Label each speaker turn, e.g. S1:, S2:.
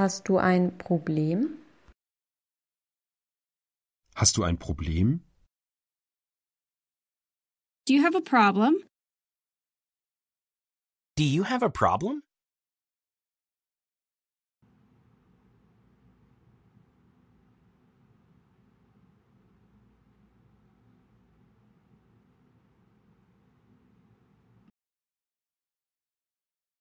S1: Hast du ein Problem? Hast du ein Problem? Do you have a problem? Do you have a problem?